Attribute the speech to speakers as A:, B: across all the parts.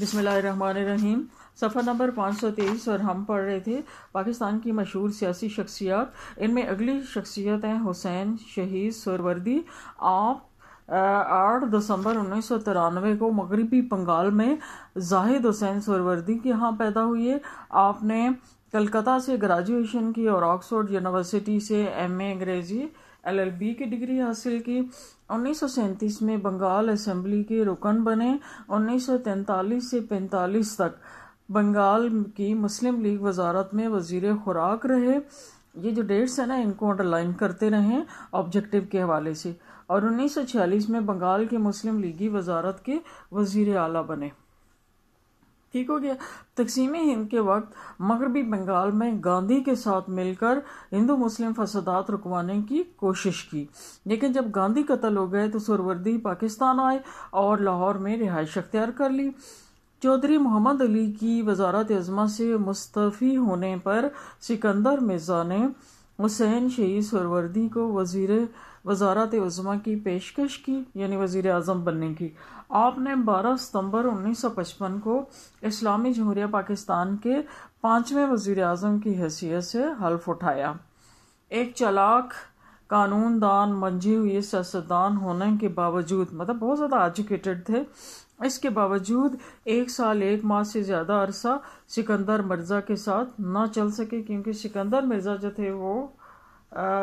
A: बिसमीम सफ़र नंबर 523 और हम पढ़ रहे थे पाकिस्तान की मशहूर सियासी शख्सियात इनमें अगली शख्सियत हैं हुसैन शहीद सुरवर्दी आप आठ दिसंबर उन्नीस सौ तिरानवे को मगरबी बंगाल में जाहिद हुसैन सुरवर्दी के यहाँ पैदा हुए आपने कलकत्ता से ग्रेजुएशन की और ऑक्सफोर्ड यूनिवर्सिटी से एमए अंग्रेज़ी एलएलबी की डिग्री हासिल की उन्नीस में बंगाल असेंबली के रुकन बने 1943 से 45 तक बंगाल की मुस्लिम लीग वजारत में वजीर खुराक रहे ये जो डेट्स हैं ना इनको अंडरलाइन करते रहें ऑब्जेक्टिव के हवाले से और 1946 में बंगाल के मुस्लिम लीगी वजारत के वजीर आला बने ठीक हो गया तकसीम हिंद के वक्त मगरबी बंगाल में गांधी के साथ मिलकर हिंदू मुस्लिम फसदात रुकवाने की कोशिश की लेकिन जब गांधी कत्ल हो गए तो सुरवर्दी पाकिस्तान आए और लाहौर में रिहाइश अख्तियार कर ली चौधरी मोहम्मद अली की वजारत अजमा से मुस्तफ़ी होने पर सिकंदर मिर्ज़ा ने हुसैन शही सरवर्दी को वजीर वजारत उज़मा की पेशकश की यानी वजीर अजम बनने की आपने 12 सितंबर 1955 को इस्लामी जमहूरिया पाकिस्तान के पाँचवें वजीर अजम की हैसियत से हल्फ उठाया एक चलाक कानून दान मंझे हुए सियासतदान होने के बावजूद मतलब बहुत ज़्यादा एजुकेटेड थे इसके बावजूद एक साल एक माह से ज़्यादा अरसा सिकंदर मिर्ज़ा के साथ ना चल सके क्योंकि सिकंदर मिर्ज़ा जो थे वो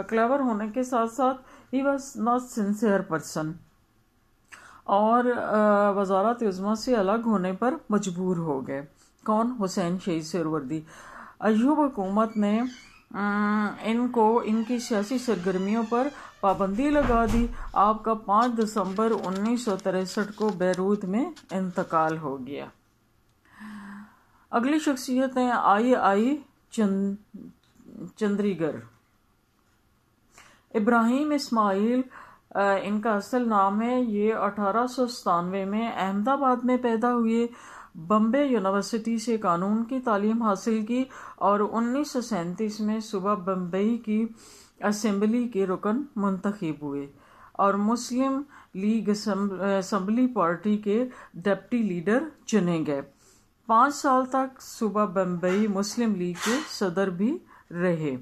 A: क्लेवर होने के साथ साथ ही वॉज नॉट सिंसियर पर्सन और वजारत उज़मा से अलग होने पर मजबूर हो गए कौन हुसैन शहीद सरवर्दी अयूब हुकूमत ने इनको इनकी सियासी सरगर्मियों पर पाबंदी लगा दी आपका 5 दिसंबर उन्नीस को बैरूत में इंतकाल हो गया अगली शख्सियत है आई आई चंद चंद्रीगढ़ इब्राहिम इस्माइल इनका असल नाम है ये अठारह में अहमदाबाद में पैदा हुए बम्बे यूनिवर्सिटी से कानून की तालीम हासिल की और उन्नीस में सुबह बम्बई की असम्बली के रुकन मुंतखब हुए और मुस्लिम लीग असम्बली पार्टी के डिप्टी लीडर चुने गए पाँच साल तक सुबह बम्बई मुस्लिम लीग के सदर भी रहे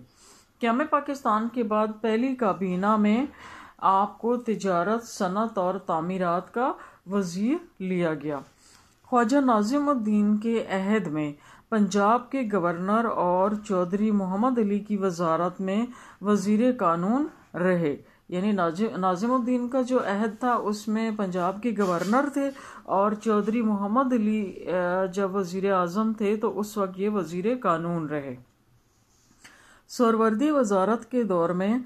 A: मैं पाकिस्तान के बाद पहली काबीना में आपको तजारत सनत और तामीरत का वजीर लिया गया ख्वाजा नाजिमुद्दीन के अहद में पंजाब के गवर्नर और चौधरी मोहम्मद अली की वजारत में वजीर कानून रहे यानी नाजिमुद्दीन का जो अहद था उसमें पंजाब के गवर्नर थे और चौधरी मोहम्मद अली जब वज़ी अजम थे तो उस वक्त ये वजीर कानून रहे सरवर्दी वजारत के दौर में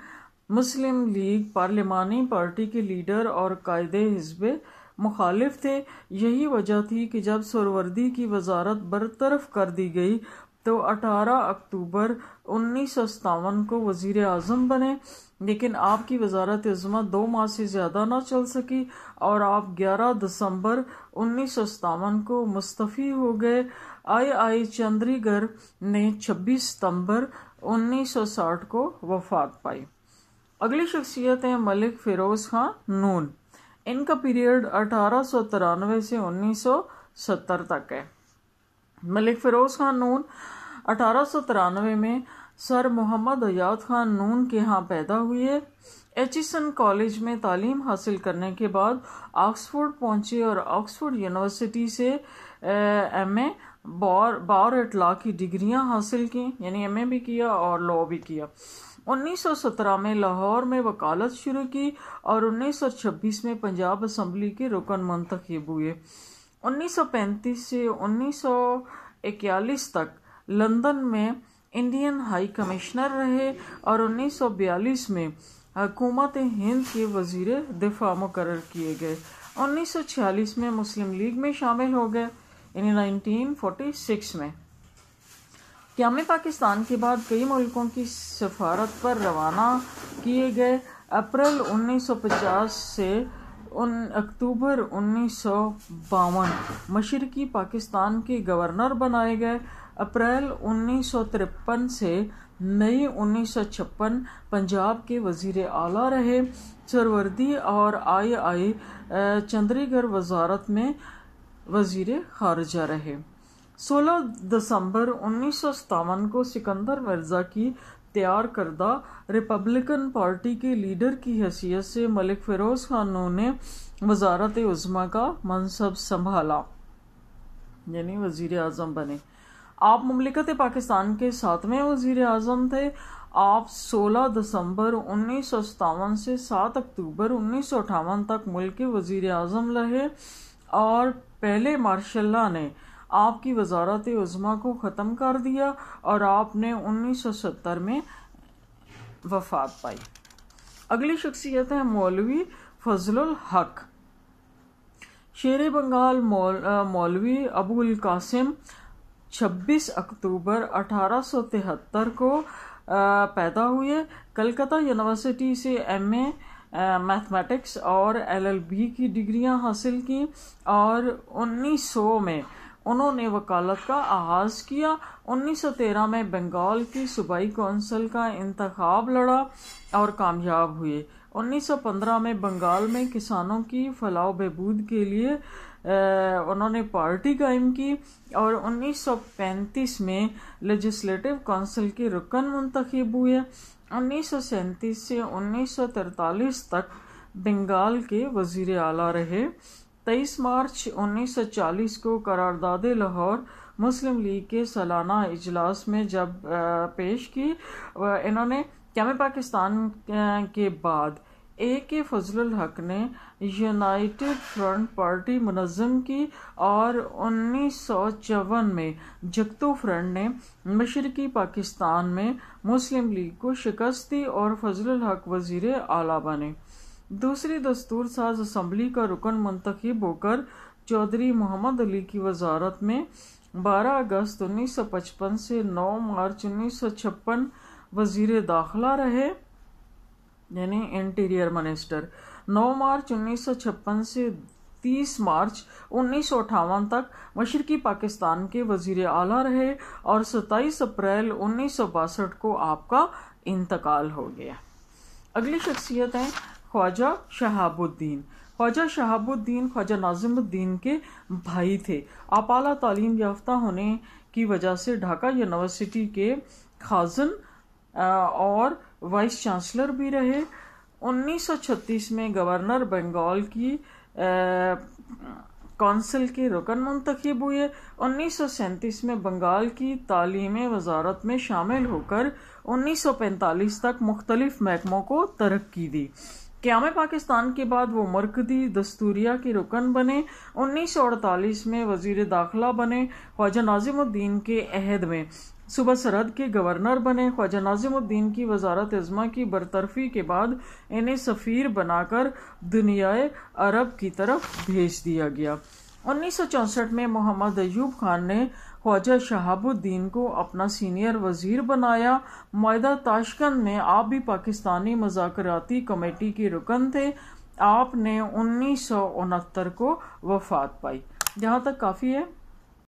A: मुस्लिम लीग पार्लिमानी पार्टी के लीडर और कायदे हिजब मुखालिफ थे यही वजह थी कि जब सरवर्दी की वजारत बरतरफ कर दी गई तो अठारह अक्टूबर उन्नीस सौ सतावन को वजीर अजम बने लेकिन आपकी वजारत अजमा दो माह से ज़्यादा ना चल सकी और आप ग्यारह दिसंबर उन्नीस सौ सतावन को मुस्तफ़ी हो गए आई आई चंद्रीगढ़ ने छब्बीस सितम्बर उन्नीस सौ साठ को वफात पाई अगली शख्सियत है मलिक फिरोज़ खान नून इनका पीरियड अठारह से उन्नीस तक है मलिक फ़िरोज़ खान नून अठारह में सर मोहम्मद अयाद खान नून के यहाँ पैदा हुए एचिसन कॉलेज में तालीम हासिल करने के बाद ऑक्सफोर्ड पहुंचे और ऑक्सफोर्ड यूनिवर्सिटी से M A bar bar at law की डिग्रियाँ हासिल की यानी एम ए भी किया और लॉ भी किया 1917 में लाहौर में वकालत शुरू की और 1926 में पंजाब असम्बली के रुकन मंतखब हुए 1935 से 1941 तक लंदन में इंडियन हाई कमिश्नर रहे और 1942 में हकूमत हिंद के वजीर दिफा मुकर किए गए 1946 में मुस्लिम लीग में शामिल हो गए इन 1946 में क्याम पाकिस्तान के बाद कई मुल्कों की सफारत पर रवाना किए गए अप्रैल 1950 से उन अक्टूबर उन्नीस मशरकी पाकिस्तान के गवर्नर बनाए गए अप्रैल उन्नीस से मई उन्नीस पंजाब के वजीर आला रहे सरवर्दी और आई आई चंद्रीगढ़ वजारत में वजीर खारजा रहे 16 दिसंबर उन्नीस को सिकंदर मिर्जा की तैयार करदा रिपब्लिकन पार्टी के लीडर की हैसियत से मलिक फिरोज खानों ने वजारत उज़मा का मनसब संभाला यानी वजीर अजम बने आप ममलिकत पाकिस्तान के सातवें वजीर अजम थे आप 16 दिसंबर उन्नीस से 7 अक्टूबर उन्नीस तक मुल्क के वजीर अजम रहे और पहले मार्शल्ला ने आपकी वजारत उज़मा को ख़त्म कर दिया और आपने 1970 में वफात पाई अगली शख्सियत है मौलवी फजलुल हक शेर बंगाल मौलवी अबुल कासिम 26 अक्टूबर 1873 को पैदा हुए कलकत्ता यूनिवर्सिटी से एमए मैथमेटिक्स और एलएलबी की डिग्रियां हासिल की और 1900 में उन्होंने वकालत का आगाज किया 1913 में बंगाल की सूबाई कौंसिल का इंतखब लड़ा और कामयाब हुए 1915 में बंगाल में किसानों की फलाह बहबूद के लिए उन्होंने पार्टी कायम की और 1935 में लेजिस्लेटिव कौंसिल के रुकन मंतखब हुए उन्नीस से 1943 तक बंगाल के वजीर आला रहे तेईस मार्च 1940 को करारदाद लाहौर मुस्लिम लीग के सालाना इजलास में जब पेश की इन्होंने क्या पाकिस्तान के बाद ए के फजल हक ने यूनाइटेड फ्रंट पार्टी मुनज़म की और उन्नीस सौ चौवन में जगतू फ्रंट ने मशरकी पाकिस्तान में मुस्लिम लीग को शिकस्त दी और फजल हक वजीर आला बने दूसरी दस्तूर साज असम्बली का रुकन मंतखब होकर चौधरी मोहम्मद अली की वजारत में 12 अगस्त 1955 से 9 मार्च 1956 वजीर दाखला रहे यानी इंटीरियर मिनिस्टर 9 मार्च 1956 से 30 मार्च उन्नीस तक मशरकी पाकिस्तान के वजीर आला रहे और 27 अप्रैल उन्नीस को आपका इंतकाल हो गया अगली शख्सियत है ख्वाजा शहाबुद्दीन ख्वाजा शहाबुद्दीन ख्वाजा नाजिमुद्दीन के भाई थे आप आला तालीम याफ्ता होने की वजह से ढाका यूनिवर्सिटी के खाजन और वाइस चांसलर भी रहे 1936 में गवर्नर बंगाल की कौंसिल के रुकन मुंतखब हुए उन्नीस में बंगाल की तालीम वजारत में शामिल होकर 1945 तक मुख्तलिफ महकमों को तरक्की दी क्याम पाकिस्तान के बाद वो मरकदी दस्तूरिया के रुकन बने 1948 में वजीर दाखिला बने ख्वाजा नाजिमुद्दीन के अहद में सुबह सरहद के गवर्नर बने ख्वाजा नाजिमुद्दीन की वजारत अजमा की बरतरफी के बाद इन्हें सफ़ीर बनाकर दुनियाए अरब की तरफ भेज दिया गया उन्नीस में मोहम्मद अयूब खान ने ख्वाजा शहाबुद्दीन को अपना सीनियर वजीर बनाया मोहदा ताशकंद में आप भी पाकिस्तानी मजाकराती कमेटी के रुकन थे आपने उन्नीस को वफात पाई जहाँ तक काफ़ी है